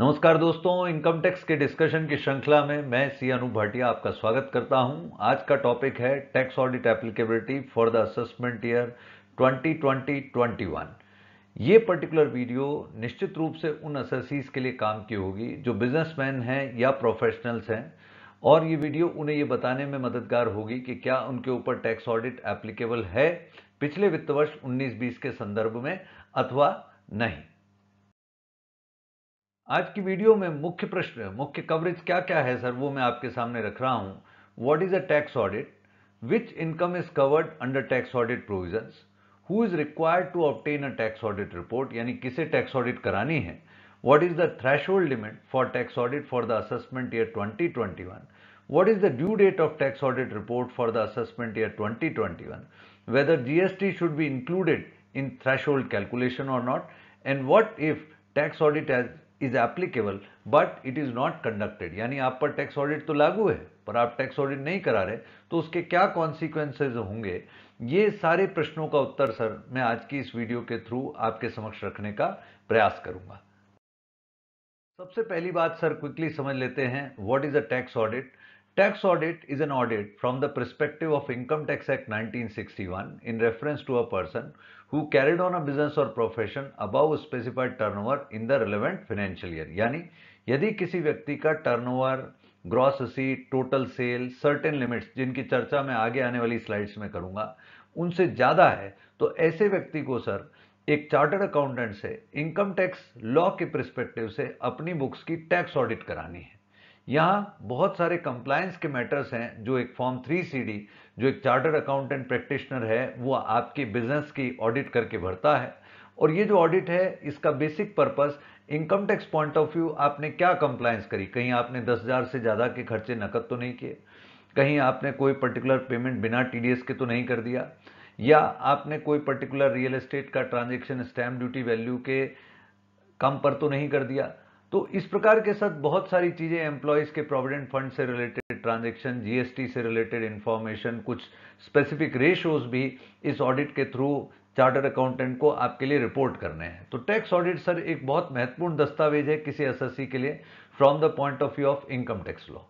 नमस्कार दोस्तों income tax के डिस्कशन की श्रृंखला में मैं सी अनूप भाटिया आपका स्वागत करता हूं आज का टॉपिक है tax audit applicability for the assessment year 2020-21 ये पर्टिकुलर वीडियो निश्चित रूप से उन असेसीज के लिए काम की होगी जो बिजनेसमैन हैं या प्रोफेशनल्स हैं और ये वीडियो उन्हें ये बताने में मददगार होगी कि क्या उनके ऊपर टैक्स ऑडिट एप्लीकेबल है पिछले वित्त वर्ष 19-20 के संदर्भ में अथवा नहीं आज की वीडियो में मुख्य प्रश्न मुख्य कवरेज क्या क्या है सर वो मैं आपके सामने रख रहा हूं what is a tax audit which income is covered under tax audit provision who is required to obtain a tax audit report यानी किसे टैक्स ऑडिट करानी है what is the threshold limit for tax audit for the assessment year 2021? Twenty one what is the due date of tax audit report for the assessment year 2021? Twenty one whether GST should be included in thresh threshold calculation or not and what if tax audit as is applicable but it is not conducted यानी आप पर tax audit तो लागू है पर आप tax audit नहीं करा रहे तो उसके क्या कॉन्सिक्वेंसेज होंगे ये सारे प्रश्नों का उत्तर सर मैं आज की इस वीडियो के थ्रू आपके समक्ष रखने का प्रयास करूंगा सबसे पहली बात सर क्विकली समझ लेते हैं what is a tax audit Tax audit is an audit from the perspective of Income Tax Act 1961 in reference to a person who carried on a business or profession above a specified turnover in the relevant financial year. यानी यदि किसी व्यक्ति का turnover gross receipt total sale certain limits जिनकी चर्चा मैं आगे आने वाली slides में करूंगा उनसे ज़्यादा है तो ऐसे व्यक्ति को सर एक चार्टर्ड अकाउंटेंट से इनकम टैक्स लॉ के प्रस्पेक्टिव से अपनी बुक्स की टैक्स ऑडिट करानी है यहाँ बहुत सारे कंप्लायंस के मैटर्स हैं जो एक फॉर्म थ्री सी डी जो एक चार्टर्ड अकाउंटेंट प्रैक्टिशनर है वो आपकी बिजनेस की ऑडिट करके भरता है और ये जो ऑडिट है इसका basic purpose income tax point of view आपने क्या कंप्लायंस करी कहीं आपने दस हज़ार से ज़्यादा के खर्चे नकद तो नहीं किए कहीं आपने कोई पर्टिकुलर पेमेंट बिना टीडीएस के तो नहीं कर दिया या आपने कोई पर्टिकुलर रियल एस्टेट का ट्रांजेक्शन स्टैम्प ड्यूटी वैल्यू के कम पर तो नहीं कर दिया तो इस प्रकार के साथ बहुत सारी चीज़ें एम्प्लॉयज़ के प्रोविडेंट फंड से रिलेटेड ट्रांजेक्शन जीएसटी से रिलेटेड इंफॉर्मेशन कुछ स्पेसिफिक रेशोज भी इस ऑडिट के थ्रू चार्टर अकाउंटेंट को आपके लिए रिपोर्ट करने हैं तो टैक्स ऑडिट सर एक बहुत महत्वपूर्ण दस्तावेज है किसी एस के लिए from the point of view of income tax law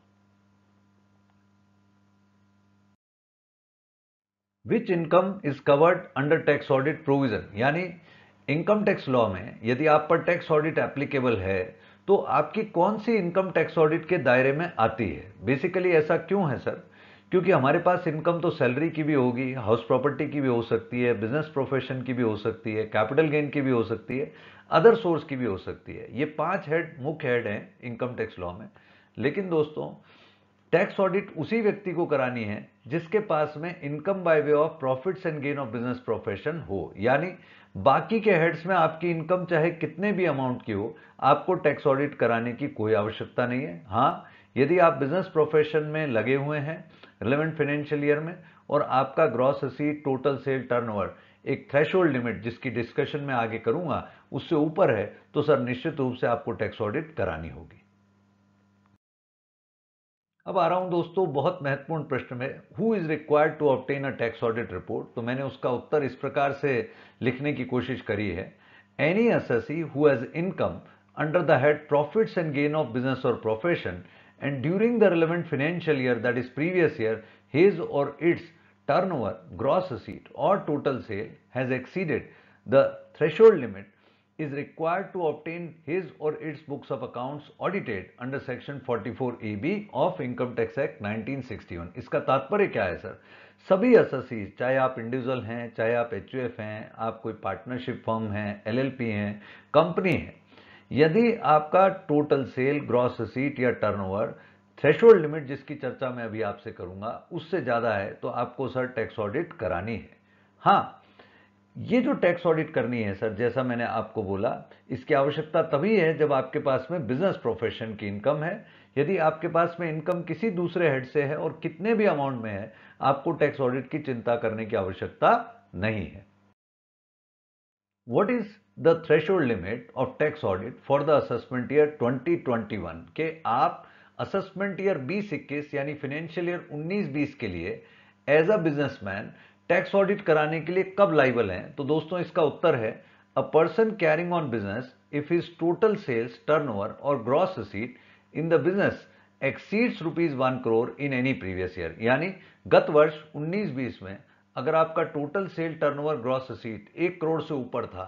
which income is covered under tax audit provision यानी इनकम टैक्स लॉ में यदि आप पर टैक्स ऑडिट एप्लीकेबल है तो आपकी कौन सी इनकम टैक्स ऑडिट के दायरे में आती है बेसिकली ऐसा क्यों है सर क्योंकि हमारे पास इनकम तो सैलरी की भी होगी हाउस प्रॉपर्टी की भी हो सकती है बिजनेस प्रोफेशन की भी हो सकती है कैपिटल गेन की भी हो सकती है अदर सोर्स की भी हो सकती है ये पांच हेड मुख्य हेड हैं इनकम टैक्स लॉ में लेकिन दोस्तों टैक्स ऑडिट उसी व्यक्ति को करानी है जिसके पास में income by way of profits and gain of business profession हो यानी बाकी के हेड्स में आपकी इनकम चाहे कितने भी अमाउंट की हो आपको टैक्स ऑडिट कराने की कोई आवश्यकता नहीं है हाँ यदि आप बिजनेस प्रोफेशन में लगे हुए हैं रिलेवेंट फाइनेंशियल ईयर में और आपका gross receipt total sale turnover एक थ्रेश लिमिट जिसकी डिस्कशन में आगे करूंगा उससे ऊपर है तो सर निश्चित रूप से आपको टैक्स ऑडिट करानी होगी अब आ रहा हूं दोस्तों बहुत महत्वपूर्ण प्रश्न में who is required to obtain a tax audit report तो मैंने उसका उत्तर इस प्रकार से लिखने की कोशिश करी है any assessee who has income under the head profits and gain of business or profession and during the relevant financial year that is previous year his or its turnover gross receipt or total sale has exceeded the threshold limit is required to obtain his or its books of accounts audited under section 44AB of Income Tax Act 1961. इसका तात्पर्य क्या है sir सभी एसएससीज चाहे आप individual हैं चाहे आप एच हैं आप कोई पार्टनरशिप फर्म हैं एलएलपी हैं कंपनी है यदि आपका टोटल सेल ग्रॉस रिसीट या टर्नओवर थ्रेशोल्ड लिमिट जिसकी चर्चा मैं अभी आपसे करूंगा उससे ज़्यादा है तो आपको सर टैक्स ऑडिट करानी है हाँ ये जो टैक्स ऑडिट करनी है सर जैसा मैंने आपको बोला इसकी आवश्यकता तभी है जब आपके पास में बिजनेस प्रोफेशन की इनकम है यदि आपके पास में इनकम किसी दूसरे हेड से है और कितने भी अमाउंट में है आपको टैक्स ऑडिट की चिंता करने की आवश्यकता नहीं है what is the threshold limit of tax audit for the assessment year 2021 के आप असेसमेंट ईयर 2021 यानी फाइनेंशियल ईयर 19-20 के लिए as a businessman tax audit कराने के लिए कब लाइबल हैं तो दोस्तों इसका उत्तर है a person carrying on business if his total sales turnover or gross receipt in the business exceeds rupees one crore in any previous year यानी गत वर्ष 19-20 में अगर आपका total sale turnover gross receipt एक करोड़ से ऊपर था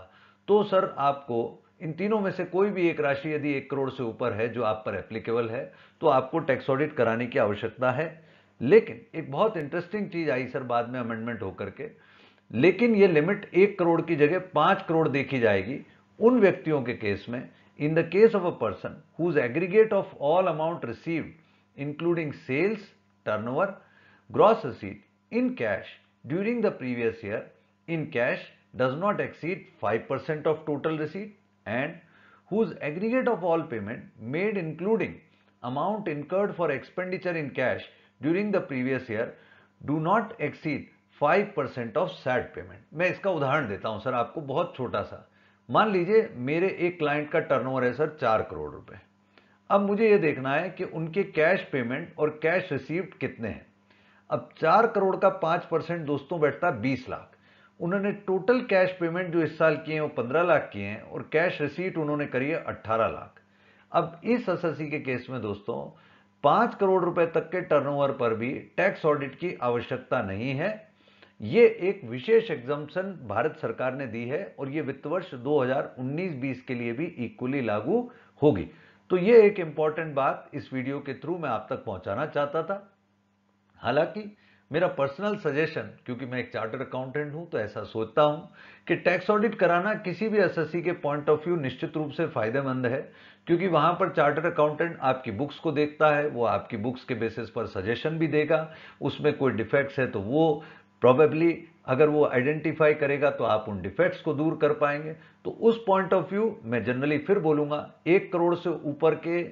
तो सर आपको इन तीनों में से कोई भी एक राशि यदि एक करोड़ से ऊपर है जो आप पर एप्लीकेबल है तो आपको टैक्स ऑडिट कराने की आवश्यकता है लेकिन एक बहुत इंटरेस्टिंग चीज आई सर बाद में अमेंडमेंट होकर के लेकिन ये लिमिट एक करोड़ की जगह पांच करोड़ देखी जाएगी उन व्यक्तियों के केस में in the case of a person whose aggregate of all amount receive including sales turnover gross receipt in cash during the previous year in cash does not exceed five percent of total receipt and whose aggregate of all payment made including amount incurred for expenditure in cash during the previous year do not exceed 5% of said payment मैं इसका उदाहरण देता हूं sir आपको बहुत छोटा सा मान लीजिए मेरे एक क्लाइंट का टर्नओवर है सर चार करोड़ रुपए अब मुझे यह देखना है कि उनके कैश पेमेंट और कैश रिसीव्ड कितने हैं अब चार करोड़ का पांच परसेंट दोस्तों बैठता है बीस लाख उन्होंने टोटल कैश पेमेंट जो इस साल किए हैं वो पंद्रह लाख किए हैं और कैश रिसीट उन्होंने करी है अट्ठारह लाख अब इस एस के केस में दोस्तों पांच करोड़ रुपए तक के टर्नओवर पर भी टैक्स ऑडिट की आवश्यकता नहीं है यह एक विशेष एग्जाम्पन भारत सरकार ने दी है और यह वित्त वर्ष 2019-20 के लिए भी इक्वली लागू होगी तो यह एक इंपॉर्टेंट बात इस वीडियो के थ्रू मैं आप तक पहुंचाना चाहता था हालांकि मेरा पर्सनल सजेशन क्योंकि मैं एक चार्टर अकाउंटेंट हूं तो ऐसा सोचता हूं कि टैक्स ऑडिट कराना किसी भी एसएससी के पॉइंट ऑफ व्यू निश्चित रूप से फायदेमंद है क्योंकि वहां पर चार्टर अकाउंटेंट आपकी बुक्स को देखता है वो आपकी बुक्स के बेसिस पर सजेशन भी देगा उसमें कोई डिफेक्ट्स है तो वो प्रॉबेबली अगर वो आइडेंटिफाई करेगा तो आप उन डिफेक्ट्स को दूर कर पाएंगे तो उस पॉइंट ऑफ व्यू मैं जनरली फिर बोलूंगा एक करोड़ से ऊपर के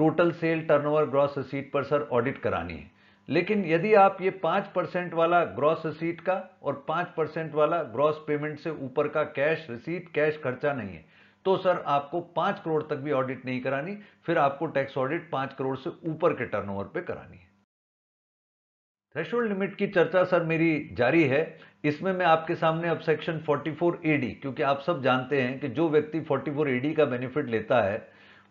total sale turnover gross receipt पर सर ऑडिट करानी है लेकिन यदि आप ये पांच परसेंट वाला ग्रॉस रिसीट का और पांच परसेंट वाला ग्रॉस पेमेंट से ऊपर का कैश रिसीट कैश खर्चा नहीं है तो सर आपको पांच करोड़ तक भी ऑडिट नहीं करानी फिर आपको टैक्स ऑडिट पांच करोड़ से ऊपर के टर्नओवर पे करानी है थ्रेशोल्ड लिमिट की चर्चा सर मेरी जारी है इसमें मैं आपके सामने अब सेक्शन 44 एडी क्योंकि आप सब जानते हैं कि जो व्यक्ति 44 एडी का बेनिफिट लेता है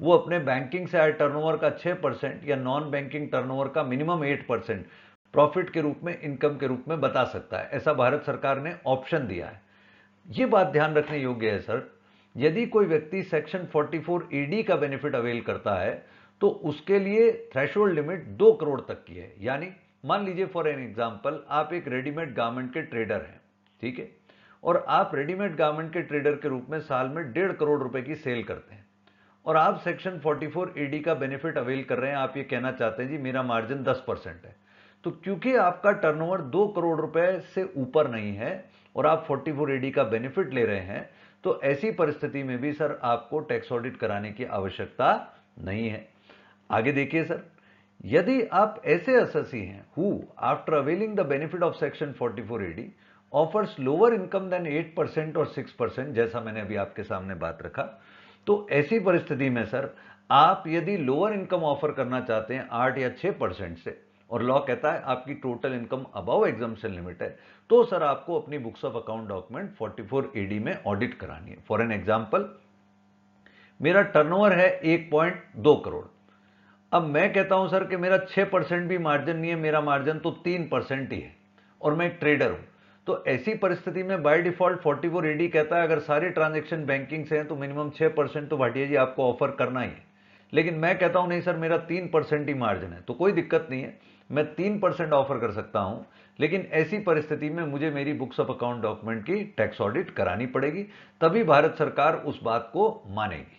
वो अपने बैंकिंग से आए टर्नओवर का 6 परसेंट या नॉन बैंकिंग टर्नओवर का मिनिमम 8 परसेंट प्रॉफिट के रूप में इनकम के रूप में बता सकता है ऐसा भारत सरकार ने ऑप्शन दिया है ये बात ध्यान रखने योग्य है सर यदि कोई व्यक्ति सेक्शन 44 ईडी का बेनिफिट अवेल करता है तो उसके लिए थ्रेशोल्ड लिमिट दो करोड़ तक की है यानी मान लीजिए फॉर एन एग्जाम्पल आप एक रेडीमेड गार्मेंट के ट्रेडर हैं ठीक है और आप रेडीमेड गार्मेंट के ट्रेडर के रूप में साल में डेढ़ करोड़ रुपए की सेल करते हैं और आप सेक्शन 44 ईडी का बेनिफिट अवेल कर रहे हैं आप ये कहना चाहते हैं जी मेरा मार्जिन 10 परसेंट है तो क्योंकि आपका टर्नओवर 2 करोड़ रुपए से ऊपर नहीं है और आप 44 फोर ईडी का बेनिफिट ले रहे हैं तो ऐसी परिस्थिति में भी सर आपको टैक्स ऑडिट कराने की आवश्यकता नहीं है आगे देखिए सर यदि आप ऐसे अससी हैं who after availing the benefit of section 44 AD offers lower income than 8 percent or 6 percent जैसा मैंने अभी आपके सामने बात रखा तो ऐसी परिस्थिति में सर आप यदि लोअर इनकम ऑफर करना चाहते हैं आठ या छह परसेंट से और लॉ कहता है आपकी टोटल इनकम अब एग्जामेशन लिमिट है तो सर आपको अपनी books of account document 44 AD में ऑडिट करानी है फॉर एन एग्जाम्पल मेरा टर्नओवर है 1.2 करोड़ अब मैं कहता हूं सर कि मेरा 6 परसेंट भी मार्जिन नहीं है मेरा मार्जिन तो 3 परसेंट ही है और मैं एक ट्रेडर हूं तो ऐसी परिस्थिति में बाय डिफॉल्ट 44 फोर एडी कहता है अगर सारे ट्रांजेक्शन बैंकिंग से हैं तो मिनिमम 6 परसेंट तो भाटिया जी आपको ऑफर करना ही है लेकिन मैं कहता हूं नहीं सर मेरा तीन परसेंट ही मार्जिन है तो कोई दिक्कत नहीं है मैं तीन परसेंट ऑफर कर सकता हूं लेकिन ऐसी परिस्थिति में मुझे मेरी बुक्स ऑफ अकाउंट डॉक्यूमेंट की टैक्स ऑडिट करानी पड़ेगी तभी भारत सरकार उस बात को मानेगी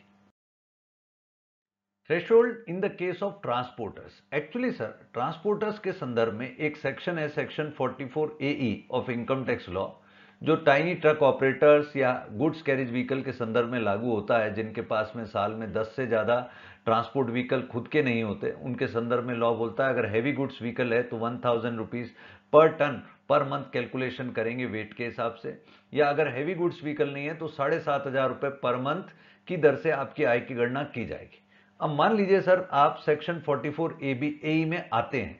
threshold in the case of transporters actually sir transporters के संदर्भ में एक सेक्शन है section 44 AE of income tax law जो टाइनी ट्रक ऑपरेटर्स या गुड्स कैरेज व्हीकल के संदर्भ में लागू होता है जिनके पास में साल में 10 से ज़्यादा ट्रांसपोर्ट व्हीकल खुद के नहीं होते उनके संदर्भ में लॉ बोलता है अगर हैवी गुड्स व्हीकल है तो one thousand rupees per ton per month calculation करेंगे वेट के हिसाब से या अगर हैवी गुड्स व्हीकल नहीं है तो साढ़े सात हज़ार रुपये पर मंथ की दर से आपकी आय की गणना की जाएगी अब मान लीजिए सर आप सेक्शन 44 ए बी ए में आते हैं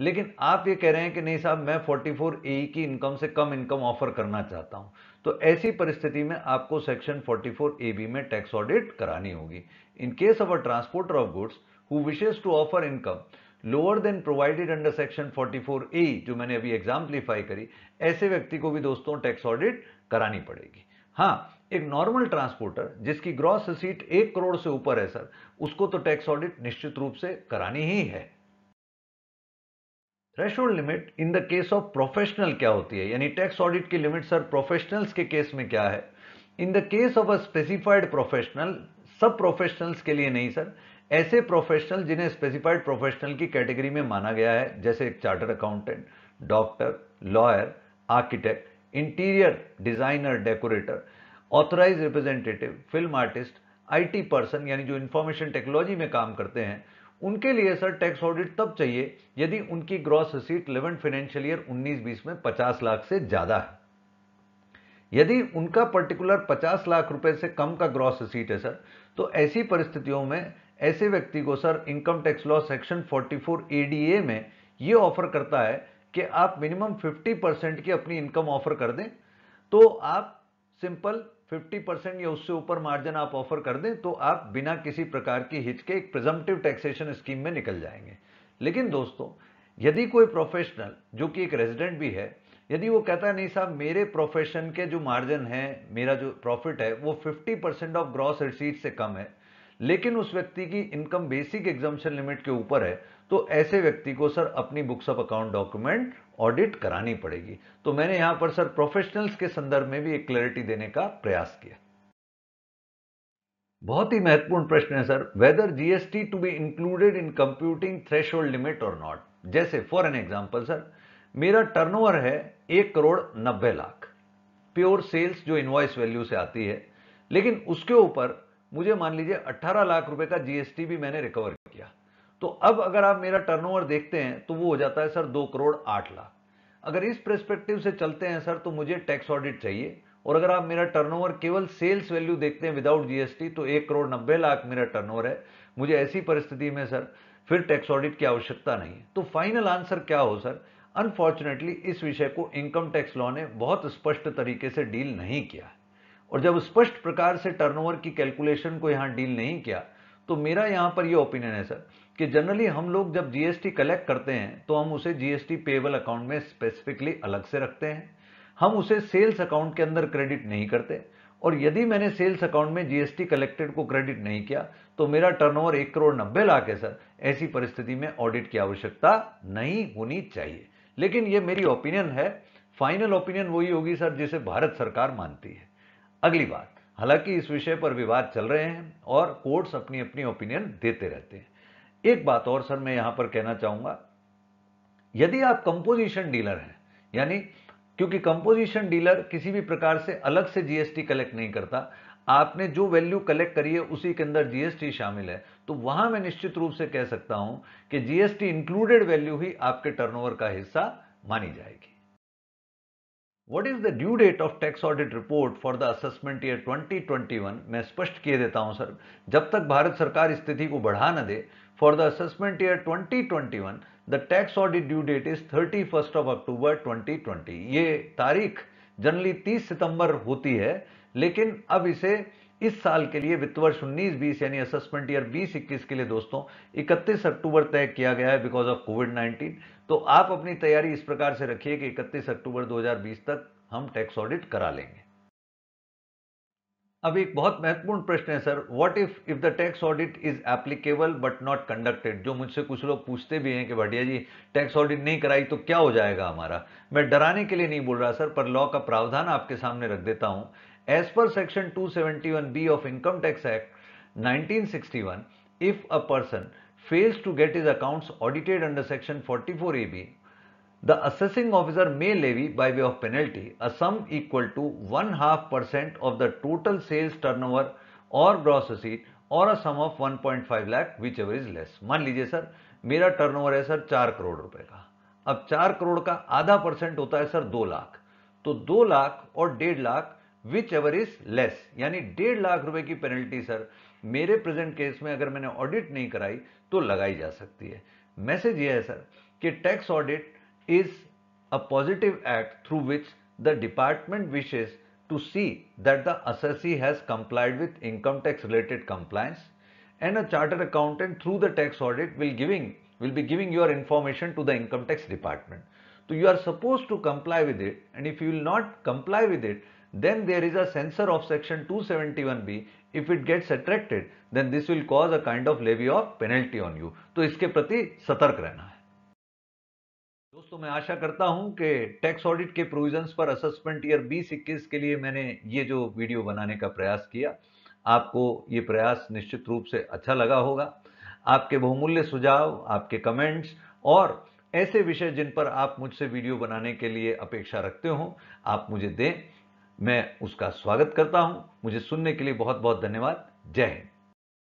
लेकिन आप ये कह रहे हैं कि नहीं साहब मैं 44 ए e की इनकम से कम इनकम ऑफर करना चाहता हूं तो ऐसी परिस्थिति में आपको सेक्शन 44 ए बी में टैक्स ऑडिट करानी होगी in case of a transporter of goods who wishes to offer income lower than provided under section 44 A जो मैंने अभी एग्जाम्पलीफाई करी ऐसे व्यक्ति को भी दोस्तों टैक्स ऑडिट करानी पड़ेगी हाँ एक नॉर्मल ट्रांसपोर्टर जिसकी ग्रॉस सीट एक करोड़ से ऊपर है सर उसको तो टैक्स ऑडिट निश्चित रूप से करानी ही है threshold limit in the case of professional क्या होती है यानी टैक्स ऑडिट की लिमिट सर प्रोफेशनल्स के केस में क्या है in the case of a specified professional सब प्रोफेशनल्स के लिए नहीं सर ऐसे प्रोफेशनल जिन्हें स्पेसिफाइड प्रोफेशनल की कैटेगरी में माना गया है जैसे एक charter accountant doctor lawyer architect interior designer decorator authorise representative film artist IT person यानी जो इंफॉर्मेशन टेक्नोलॉजी में काम करते हैं उनके लिए सर टैक्स ऑडिट तब चाहिए यदि उनकी gross receipt eleven financial year 19-20 में 50 लाख से ज़्यादा है यदि उनका पर्टिकुलर 50 लाख रुपए से कम का ग्रॉस रिसीट है सर तो ऐसी परिस्थितियों में ऐसे व्यक्ति को sir income tax law section 44 ADA में यह ऑफर करता है कि आप मिनिमम 50 परसेंट की अपनी इनकम ऑफर कर दें तो आप सिंपल 50 परसेंट या उससे ऊपर मार्जिन आप ऑफर कर दें तो आप बिना किसी प्रकार की हिचके एक प्रिजम्पटिव टैक्सेशन स्कीम में निकल जाएंगे लेकिन दोस्तों यदि कोई प्रोफेशनल जो कि एक रेजिडेंट भी है यदि वो कहता है नहीं साहब मेरे प्रोफेशन के जो मार्जिन है मेरा जो प्रॉफिट है वो 50 परसेंट ऑफ ग्रॉस रिसीट से कम है लेकिन उस व्यक्ति की इनकम बेसिक एग्जामेशन लिमिट के ऊपर है तो ऐसे व्यक्ति को सर अपनी books of account document audit करानी पड़ेगी तो मैंने यहां पर सर प्रोफेशनल्स के संदर्भ में भी एक क्लैरिटी देने का प्रयास किया बहुत ही महत्वपूर्ण प्रश्न है sir whether GST to be included in computing threshold limit और नॉट जैसे फॉर एन एग्जाम्पल सर मेरा टर्नओवर है एक करोड़ नब्बे लाख प्योर सेल्स जो इनवाइस वैल्यू से आती है लेकिन उसके ऊपर मुझे मान लीजिए 18 लाख रुपए का जीएसटी भी मैंने रिकवर किया तो अब अगर आप मेरा टर्नओवर देखते हैं तो वो हो जाता है सर दो करोड़ आठ लाख अगर इस प्रस्पेक्टिव से चलते हैं सर तो मुझे टैक्स ऑडिट चाहिए और अगर आप मेरा टर्नओवर केवल सेल्स वैल्यू देखते हैं विदाउट जीएसटी तो एक करोड़ नब्बे लाख मेरा टर्नओवर है मुझे ऐसी परिस्थिति में सर फिर टैक्स ऑडिट की आवश्यकता नहीं है तो फाइनल आंसर क्या हो सर अनफॉर्चुनेटली इस विषय को इनकम टैक्स लॉ ने बहुत स्पष्ट तरीके से डील नहीं किया और जब स्पष्ट प्रकार से टर्नओवर की कैलकुलेशन को यहां डील नहीं किया तो मेरा यहां पर यह ओपिनियन है सर कि जनरली हम लोग जब जीएसटी कलेक्ट करते हैं तो हम उसे जीएसटी पेबल अकाउंट में स्पेसिफिकली अलग से रखते हैं हम उसे सेल्स अकाउंट के अंदर क्रेडिट नहीं करते और यदि मैंने सेल्स अकाउंट में जीएसटी कलेक्टेड को क्रेडिट नहीं किया तो मेरा टर्नओवर एक करोड़ नब्बे लाख है सर ऐसी परिस्थिति में ऑडिट की आवश्यकता नहीं होनी चाहिए लेकिन यह मेरी ओपिनियन है फाइनल ओपिनियन वही होगी सर जिसे भारत सरकार मानती है अगली बात हालांकि इस विषय पर विवाद चल रहे हैं और कोर्ट्स अपनी अपनी ओपिनियन देते रहते हैं एक बात और सर मैं यहां पर कहना चाहूंगा यदि आप कंपोजिशन डीलर हैं यानी क्योंकि कंपोजिशन डीलर किसी भी प्रकार से अलग से जीएसटी कलेक्ट नहीं करता आपने जो वैल्यू कलेक्ट करी है उसी के अंदर जीएसटी शामिल है तो वहां मैं निश्चित रूप से कह सकता हूं कि जीएसटी इंक्लूडेड वैल्यू ही आपके टर्नओवर का हिस्सा मानी जाएगी what is the due date of tax audit report for the assessment year 2021 मैं स्पष्ट किए देता हूं सर जब तक भारत सरकार स्थिति को बढ़ा ना दे For the assessment year 2021, the tax audit due date is 31st of अक्टूबर 2020। ये तारीख जनरली 30 सितंबर होती है लेकिन अब इसे इस साल के लिए वित्त वर्ष उन्नीस बीस यानी असेसमेंट ईयर बीस इक्कीस के लिए दोस्तों 31 अक्टूबर तय किया गया है बिकॉज ऑफ कोविड 19 तो आप अपनी तैयारी इस प्रकार से रखिए कि 31 अक्टूबर 2020 तक हम टैक्स ऑडिट करा लेंगे अब एक बहुत महत्वपूर्ण प्रश्न है sir what if if the tax audit is applicable but not conducted जो मुझसे कुछ लोग पूछते भी हैं कि भटिया जी टैक्स ऑडिट नहीं कराई तो क्या हो जाएगा हमारा मैं डराने के लिए नहीं बोल रहा सर पर लॉ का प्रावधान आपके सामने रख देता हूं as per section 271 B of income tax act 1961 if a person fails to get is accounts audited under section 44 B The assessing officer may levy by way of penalty a sum equal to one half percent of the total sales turnover और gross रसीद और a sum of 1.5 lakh whichever is less मान लीजिए sir मेरा turnover है sir चार करोड़ रुपए का अब चार करोड़ का आधा परसेंट होता है सर दो लाख तो दो लाख और डेढ़ lakh whichever is less यानी डेढ़ लाख रुपए की पेनल्टी सर मेरे प्रेजेंट केस में अगर मैंने ऑडिट नहीं कराई तो लगाई जा सकती है मैसेज यह है सर कि tax audit is a positive act through which the department wishes to see that the assessee has complied with income tax related compliance and a chartered accountant through the tax audit will giving will be giving your information to the income tax department. So you are supposed to comply with it and if you will not comply with it then there is a censor of section 271b if it gets attracted then this will cause a kind of levy of penalty on you. so इसके prati सतर्क रहना है दोस्तों मैं आशा करता हूं कि tax audit के प्रोविजंस पर असेसमेंट ईयर बीस इक्कीस के लिए मैंने ये जो वीडियो बनाने का प्रयास किया आपको ये प्रयास निश्चित रूप से अच्छा लगा होगा आपके बहुमूल्य सुझाव आपके कमेंट्स और ऐसे विषय जिन पर आप मुझसे वीडियो बनाने के लिए अपेक्षा रखते हो आप मुझे दें मैं उसका स्वागत करता हूं मुझे सुनने के लिए बहुत बहुत धन्यवाद जय हिंद